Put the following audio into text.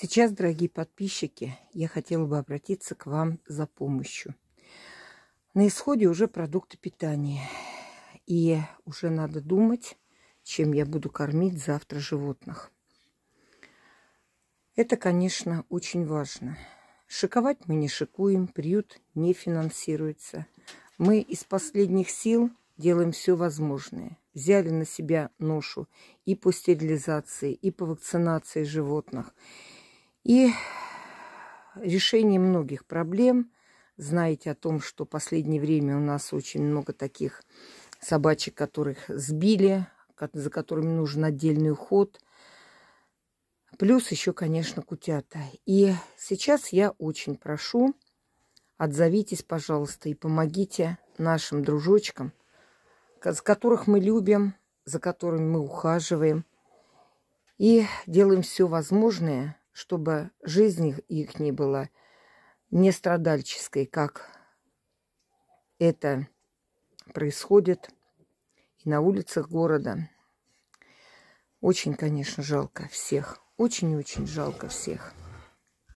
Сейчас, дорогие подписчики, я хотела бы обратиться к вам за помощью. На исходе уже продукты питания. И уже надо думать, чем я буду кормить завтра животных. Это, конечно, очень важно. Шиковать мы не шикуем, приют не финансируется. Мы из последних сил делаем все возможное. Взяли на себя ношу и по стерилизации, и по вакцинации животных – и решение многих проблем. Знаете о том, что в последнее время у нас очень много таких собачек, которых сбили, за которыми нужен отдельный уход. Плюс еще, конечно, кутята. И сейчас я очень прошу, отзовитесь, пожалуйста, и помогите нашим дружочкам, с которых мы любим, за которыми мы ухаживаем. И делаем все возможное – чтобы жизнь их не была не страдальческой, как это происходит и на улицах города. Очень, конечно, жалко всех. Очень-очень жалко всех.